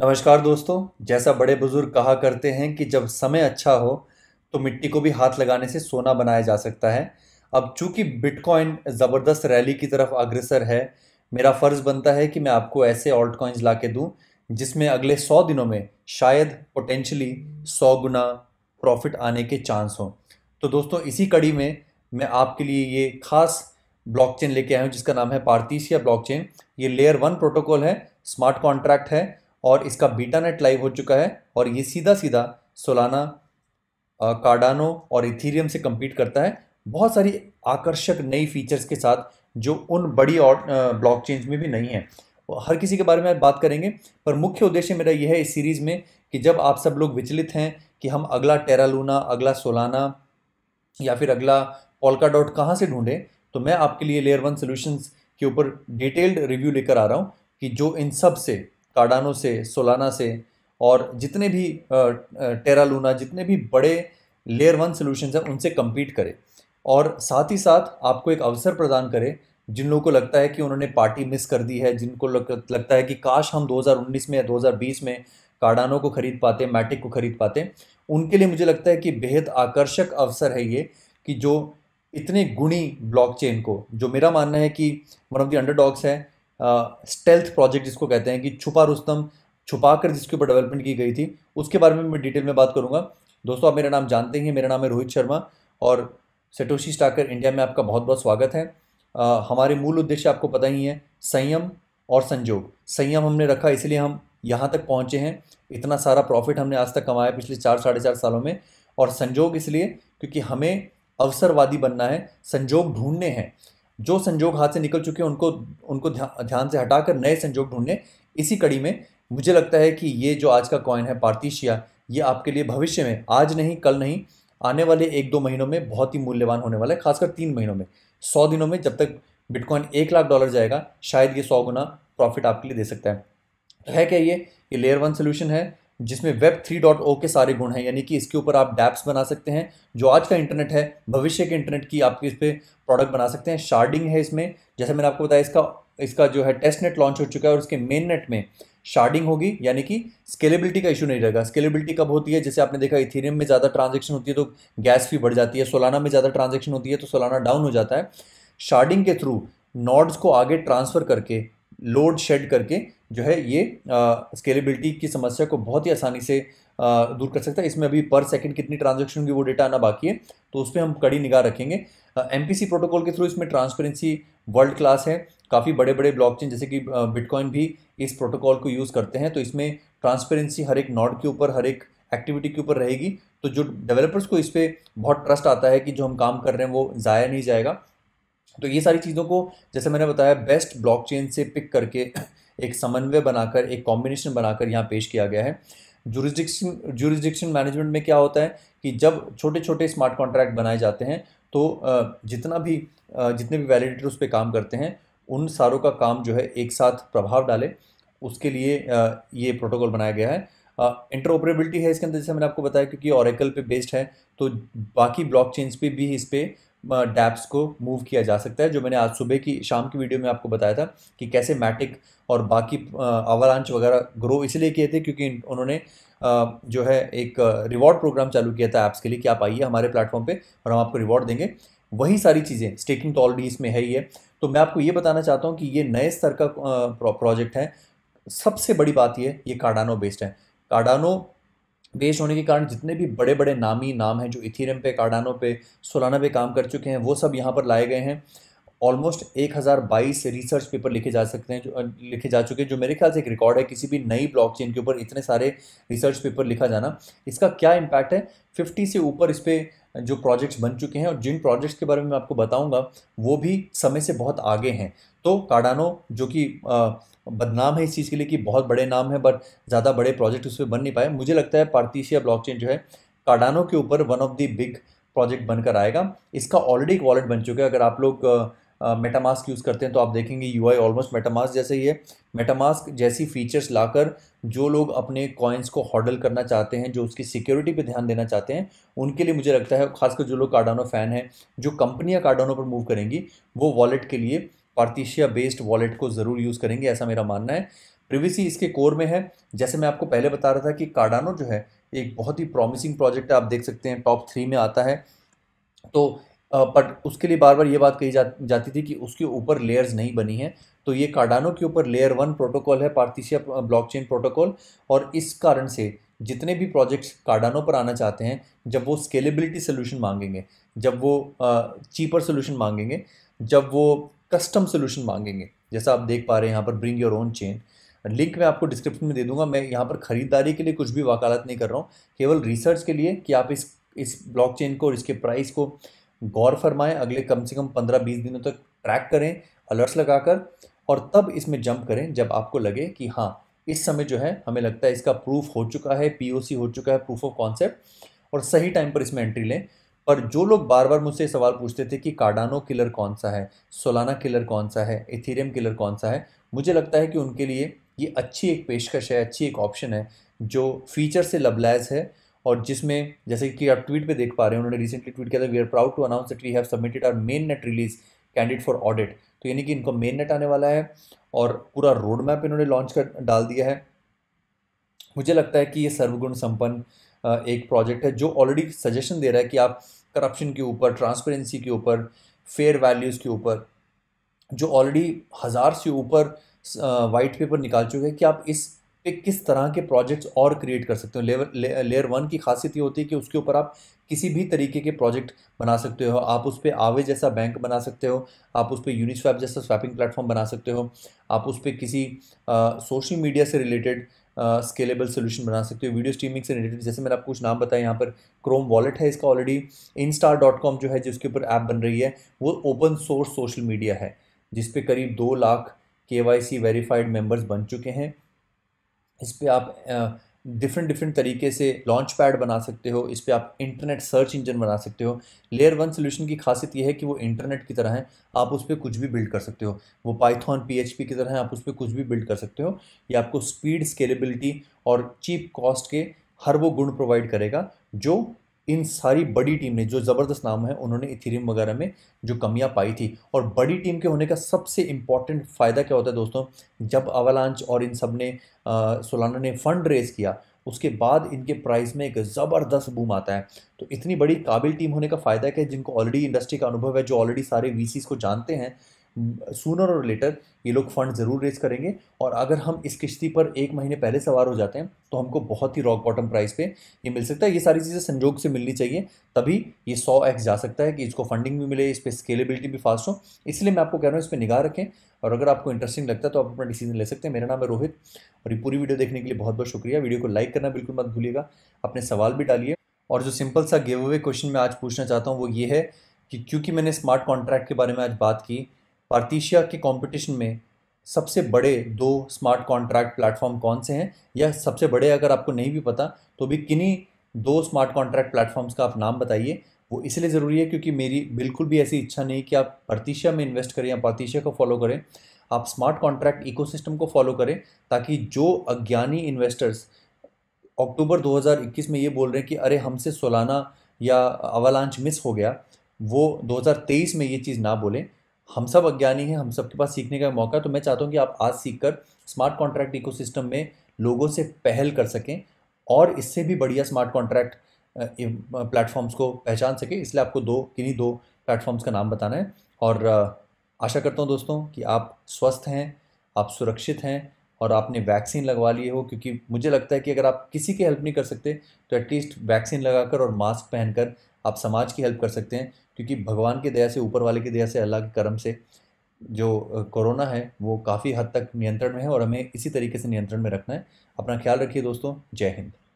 नमस्कार दोस्तों जैसा बड़े बुजुर्ग कहा करते हैं कि जब समय अच्छा हो तो मिट्टी को भी हाथ लगाने से सोना बनाया जा सकता है अब चूंकि बिटकॉइन ज़बरदस्त रैली की तरफ अग्रसर है मेरा फ़र्ज़ बनता है कि मैं आपको ऐसे ऑल्ट कॉइन्स ला के दूँ जिसमें अगले सौ दिनों में शायद पोटेंशली सौ गुना प्रॉफिट आने के चांस हों तो दोस्तों इसी कड़ी में मैं आपके लिए ये खास ब्लॉकचेन लेके आया हूँ जिसका नाम है पारतीसिया ब्लॉकचेन ये लेयर वन प्रोटोकॉल है स्मार्ट कॉन्ट्रैक्ट है और इसका बीटा नेट लाइव हो चुका है और ये सीधा सीधा सोलाना कार्डानो और इथीरियम से कम्पीट करता है बहुत सारी आकर्षक नई फीचर्स के साथ जो उन बड़ी और चेंज में भी नहीं है हर किसी के बारे में बात करेंगे पर मुख्य उद्देश्य मेरा यह है इस सीरीज़ में कि जब आप सब लोग विचलित हैं कि हम अगला टेरा लूना अगला सोलाना या फिर अगला पोलका डॉट कहाँ से ढूंढें तो मैं आपके लिए लेयर वन सोल्यूशंस के ऊपर डिटेल्ड रिव्यू लेकर आ रहा हूँ कि जो इन सब से कार्डानो से सोलाना से और जितने भी टेरा लूना जितने भी बड़े लेयर वन सोल्यूशंस हैं उनसे कम्पीट करे और साथ ही साथ आपको एक अवसर प्रदान करे जिन लोगों को लगता है कि उन्होंने पार्टी मिस कर दी है जिनको लगता है कि काश हम 2019 में या 2020 में कार्डानो को खरीद पाते मैटिक को खरीद पाते उनके लिए मुझे लगता है कि बेहद आकर्षक अवसर है ये कि जो इतने गुणी ब्लॉकचेन को जो मेरा मानना है कि वन ऑफ द अंडरडॉग्स है स्टेल्थ प्रोजेक्ट जिसको कहते हैं कि छुपा रुस्तम छुपा कर जिसके ऊपर डेवलपमेंट की गई थी उसके बारे में मैं डिटेल में बात करूँगा दोस्तों आप मेरा नाम जानते हैं मेरा नाम है रोहित शर्मा और सेटोशी स्टाकर इंडिया में आपका बहुत बहुत स्वागत है आ, हमारे मूल उद्देश्य आपको पता ही है संयम और संजोग संयम हमने रखा इसलिए हम यहाँ तक पहुँचे हैं इतना सारा प्रॉफिट हमने आज तक कमाया पिछले चार साढ़े चार सालों में और संजोग इसलिए क्योंकि हमें अवसरवादी बनना है संजोग ढूंढने हैं जो संजोग हाथ से निकल चुके हैं उनको उनको ध्या, ध्यान से हटाकर नए संजोग ढूंढने इसी कड़ी में मुझे लगता है कि ये जो आज का कॉइन है पार्तीशिया ये आपके लिए भविष्य में आज नहीं कल नहीं आने वाले एक दो महीनों में बहुत ही मूल्यवान होने वाला है खासकर तीन महीनों में सौ दिनों में जब तक बिटकॉइन एक लाख डॉलर जाएगा शायद ये सौ गुना प्रॉफिट आपके लिए दे सकता है तो है क्या ये ये लेयर वन सोल्यूशन है जिसमें वेब थ्री डॉट ओ के सारे गुण हैं यानी कि इसके ऊपर आप डैप्स बना सकते हैं जो आज का इंटरनेट है भविष्य के इंटरनेट की आपके इस पर प्रोडक्ट बना सकते हैं शार्डिंग है इसमें जैसे मैंने आपको बताया इसका इसका जो है टेस्ट नेट लॉन्च हो चुका है और इसके मेन नेट में शार्डिंग होगी यानी कि स्केलेबिलिटी का इशू नहीं रहेगा स्केलेबिलिटी कब होती है जैसे आपने देखा इथेरियम में ज़्यादा ट्रांजेक्शन होती है तो गैस फी बढ़ जाती है सोलाना में ज़्यादा ट्रांजेक्शन होती है तो सोलाना डाउन हो जाता है शार्डिंग के थ्रू नॉड्स को आगे ट्रांसफ़र करके लोड शेड करके जो है ये स्केलेबिलिटी की समस्या को बहुत ही आसानी से आ, दूर कर सकता है इसमें अभी पर सेकंड कितनी ट्रांजेक्शन की वो डेटा आना बाकी है तो उस पर हम कड़ी निगाह रखेंगे एम प्रोटोकॉल के थ्रू इसमें ट्रांसपेरेंसी वर्ल्ड क्लास है काफ़ी बड़े बड़े ब्लॉकचेन जैसे कि बिटकॉइन भी इस प्रोटोकॉल को यूज़ करते हैं तो इसमें ट्रांसपेरेंसी हर एक नॉड के ऊपर हर एक एक्टिविटी के ऊपर रहेगी तो जो डेवलपर्स को इस पर बहुत ट्रस्ट आता है कि जो हम काम कर रहे हैं वो ज़ाया नहीं जाएगा तो ये सारी चीज़ों को जैसे मैंने बताया बेस्ट ब्लॉकचेन से पिक करके एक समन्वय बनाकर एक कॉम्बिनेशन बनाकर यहाँ पेश किया गया है जुरिस्डिक्शन जुरिस्डिक्शन मैनेजमेंट में क्या होता है कि जब छोटे छोटे स्मार्ट कॉन्ट्रैक्ट बनाए जाते हैं तो जितना भी जितने भी वैलिडेटर उस पर काम करते हैं उन सारों का काम जो है एक साथ प्रभाव डाले उसके लिए ये प्रोटोकॉल बनाया गया है इंटरऑपरेबिलिटी है इसके अंदर जैसे मैंने आपको बताया क्योंकि ऑरेकल पे बेस्ड है तो बाकी ब्लॉक चेन्स पर भी इस पर डैप्स को मूव किया जा सकता है जो मैंने आज सुबह की शाम की वीडियो में आपको बताया था कि कैसे मैटिक और बाकी अवरांच वगैरह ग्रो इसलिए किए थे क्योंकि उन्होंने जो है एक रिवॉर्ड प्रोग्राम चालू किया था ऐप्स के लिए कि आप आइए हमारे प्लेटफॉर्म पे और हम आपको रिवॉर्ड देंगे वही सारी चीज़ें स्टेकिंग तो ऑलरेडी इसमें है ही है तो मैं आपको ये बताना चाहता हूँ कि ये नए स्तर का प्रोजेक्ट है सबसे बड़ी बात ये ये कार्डानो बेस्ड है कार्डानो बेस्ड होने के कारण जितने भी बड़े बड़े नामी नाम हैं जो इथीरियम पे कार्डानो पे सोलाना पे काम कर चुके हैं वो सब यहाँ पर लाए गए हैं ऑलमोस्ट एक हज़ार बाईस रिसर्च पेपर लिखे जा सकते हैं जो लिखे जा चुके हैं जो मेरे ख्याल से एक रिकॉर्ड है किसी भी नई ब्लॉकचेन के ऊपर इतने सारे रिसर्च पेपर लिखा जाना इसका क्या इम्पैक्ट है फिफ्टी से ऊपर इस पर जो प्रोजेक्ट्स बन चुके हैं और जिन प्रोजेक्ट्स के बारे में मैं आपको बताऊंगा वो भी समय से बहुत आगे हैं तो कार्डानो जो कि बदनाम है इस चीज़ के लिए कि बहुत बड़े नाम है बट ज़्यादा बड़े प्रोजेक्ट उस पर बन नहीं पाए मुझे लगता है पार्टीशिया ब्लॉक जो है कार्डानो के ऊपर one of the big project बनकर आएगा इसका ऑलरेडी एक वॉलेट बन चुका है अगर आप लोग मेटामास्क यूज़ करते हैं तो आप देखेंगे यू आई ऑलमोस्ट मेटामास्क जैसे ही है मेटामास्क जैसी फीचर्स लाकर जो लोग अपने कॉइन्स को हॉडल करना चाहते हैं जो उसकी सिक्योरिटी पे ध्यान देना चाहते हैं उनके लिए मुझे लगता है खासकर जो लोग कार्डानो फ़ैन हैं जो कंपनियाँ कार्डानो पर मूव करेंगी वो वॉलेट के लिए पार्टीशिया बेस्ड वॉलेट को ज़रूर यूज़ करेंगे ऐसा मेरा मानना है प्रिवेसी इसके कोर में है जैसे मैं आपको पहले बता रहा था कि कार्डानो जो है एक बहुत ही प्रॉमिसिंग प्रोजेक्ट है आप देख सकते हैं टॉप थ्री में आता है तो बट उसके लिए बार बार ये बात कही जा, जाती थी कि उसके ऊपर लेयर्स नहीं बनी है तो ये कार्डानो के ऊपर लेयर वन प्रोटोकॉल है पार्थिशिया ब्लॉकचेन प्रोटोकॉल और इस कारण से जितने भी प्रोजेक्ट्स कार्डानो पर आना चाहते हैं जब वो स्केलेबिलिटी सोल्यूशन मांगेंगे जब वो चीपर सोल्यूशन मांगेंगे जब वो कस्टम सोल्यूशन मांगेंगे जैसा आप देख पा रहे हैं यहाँ पर bring your own chain link मैं आपको डिस्क्रिप्शन में दे दूंगा मैं यहाँ पर ख़रीदारी के लिए कुछ भी वकालत नहीं कर रहा हूँ केवल रिसर्च के लिए कि आप इस इस ब्लॉकचेन को और इसके प्राइस को गौर फरमाएं अगले कम से कम पंद्रह बीस दिनों तक ट्रैक करें अलर्ट्स लगाकर और तब इसमें जंप करें जब आपको लगे कि हाँ इस समय जो है हमें लगता है इसका प्रूफ हो चुका है पी हो चुका है प्रूफ ऑफ कॉन्सेप्ट और सही टाइम पर इसमें एंट्री लें पर जो लोग बार बार मुझसे सवाल पूछते थे कि कार्डानो किलर कौन सा है सोलाना किलर कौन सा है इथेरियम किलर कौन सा है मुझे लगता है कि उनके लिए ये अच्छी एक पेशकश है अच्छी एक ऑप्शन है जो फीचर से लबलैज है और जिसमें जैसे कि आप ट्वीट पे देख पा रहे हैं उन्होंने रिसेंटली ट्वीट किया था we are proud to announce that we have submitted our main net release candidate for audit तो यानी कि इनको मेन नेट आने वाला है और पूरा रोड मैप इन्होंने लॉन्च कर डाल दिया है मुझे लगता है कि ये सर्वगुण संपन्न एक प्रोजेक्ट है जो ऑलरेडी सजेशन दे रहा है कि आप करप्शन के ऊपर ट्रांसपेरेंसी के ऊपर फेयर वैल्यूज़ के ऊपर जो ऑलरेडी हज़ार से ऊपर वाइट पेपर निकाल चुके हैं कि आप इस पे किस तरह के प्रोजेक्ट्स और क्रिएट कर सकते हो लेवर लेयर वन की खासियत ये होती है कि उसके ऊपर आप किसी भी तरीके के प्रोजेक्ट बना सकते हो आप उस पर आवे जैसा बैंक बना सकते हो आप उस पर यूनिस्वैप जैसा स्वैपिंग प्लेटफॉर्म बना सकते हो आप उस पर किसी सोशल मीडिया से रिलेटेड स्केलेबल सोल्यूशन बना सकते हो वीडियो स्ट्रीमिंग से रिलेटेड जैसे मैंने आपको कुछ नाम बताया यहाँ पर क्रोम वॉलेट है इसका ऑलरेडी इंस्टार डॉट कॉम जो है जिसके ऊपर ऐप बन रही है वो ओपन सोर्स सोशल मीडिया है जिसपे करीब दो लाख के वाई सी वेरीफाइड मेम्बर्स बन चुके हैं इस पर आप डिफरेंट डिफरेंट तरीके से लॉन्च पैड बना सकते हो इस पर आप इंटरनेट सर्च इंजन बना सकते हो लेयर वन सोल्यूशन की खासियत यह है कि वो इंटरनेट की तरह है आप उस पर कुछ भी बिल्ड कर सकते हो वो पाइथॉन पी की तरह है आप उस पर कुछ भी बिल्ड कर सकते हो ये आपको स्पीड स्केलेबिलिटी और चीप कॉस्ट के हर वो गुण प्रोवाइड करेगा जो इन सारी बड़ी टीम ने जो ज़बरदस्त नाम है उन्होंने इथेरियम वगैरह में जो कमियां पाई थी और बड़ी टीम के होने का सबसे इम्पॉर्टेंट फ़ायदा क्या होता है दोस्तों जब अवलांच और इन सब ने सोलाना ने फंड रेज किया उसके बाद इनके प्राइस में एक ज़बरदस्त बूम आता है तो इतनी बड़ी काबिल टीम होने का फ़ायदा क्या है जिनको ऑलरेडी इंडस्ट्री का अनुभव है जो ऑलरेडी सारे वी को जानते हैं सूनर और लेटर ये लोग फंड ज़रूर रेज करेंगे और अगर हम इस किश्ती पर एक महीने पहले सवार हो जाते हैं तो हमको बहुत ही रॉक बॉटम प्राइस पे ये मिल सकता है ये सारी चीज़ें संजोग से मिलनी चाहिए तभी ये सौ एक्स जा सकता है कि इसको फंडिंग भी मिले इस पर स्केलेबिलिटी भी फास्ट हो इसलिए मैं आपको कह रहा हूँ इस पर निगाह रखें और अगर आपको इंटरेस्टिंग लगता है तो आप अपना डिसीजन ले सकते हैं मेरा नाम है रोहित और ये पूरी वीडियो देखने के लिए बहुत बहुत शुक्रिया वीडियो को लाइक करना बिल्कुल मत भूलिएगा अपने सवाल भी डालिए और जो सिंपल सा गिव अवे क्वेश्चन मैं आज पूछना चाहता हूँ वो ये है कि क्योंकि मैंने स्मार्ट कॉन्ट्रैक्ट के बारे में आज बात की पार्टीशिया के कंपटीशन में सबसे बड़े दो स्मार्ट कॉन्ट्रैक्ट प्लेटफॉर्म कौन से हैं या सबसे बड़े अगर आपको नहीं भी पता तो भी किन्हीं दो स्मार्ट कॉन्ट्रैक्ट प्लेटफॉर्म्स का आप नाम बताइए वो इसलिए ज़रूरी है क्योंकि मेरी बिल्कुल भी ऐसी इच्छा नहीं कि आप पार्टीशिया में इन्वेस्ट करें या पार्टीशिया को फॉलो करें आप स्मार्ट कॉन्ट्रैक्ट इकोसिस्टम को फॉलो करें ताकि जो अज्ञानी इन्वेस्टर्स अक्टूबर 2021 में ये बोल रहे हैं कि अरे हमसे सोलाना या अवालांच मिस हो गया वो 2023 में ये चीज़ ना बोलें हम सब अज्ञानी हैं हम सब के पास सीखने का मौका है तो मैं चाहता हूँ कि आप आज सीख कर स्मार्ट कॉन्ट्रैक्ट सिस्टम में लोगों से पहल कर सकें और इससे भी बढ़िया स्मार्ट कॉन्ट्रैक्ट प्लेटफॉर्म्स को पहचान सकें इसलिए आपको दो किन्हीं दो प्लेटफॉर्म्स का नाम बताना है और आशा करता हूँ दोस्तों कि आप स्वस्थ हैं आप सुरक्षित हैं और आपने वैक्सीन लगवा लिए हो क्योंकि मुझे लगता है कि अगर आप किसी की हेल्प नहीं कर सकते तो एटलीस्ट वैक्सीन लगाकर और मास्क पहनकर आप समाज की हेल्प कर सकते हैं क्योंकि भगवान की दया से ऊपर वाले की दया से अल्लाह के कर्म से जो कोरोना है वो काफ़ी हद तक नियंत्रण में है और हमें इसी तरीके से नियंत्रण में रखना है अपना ख्याल रखिए दोस्तों जय हिंद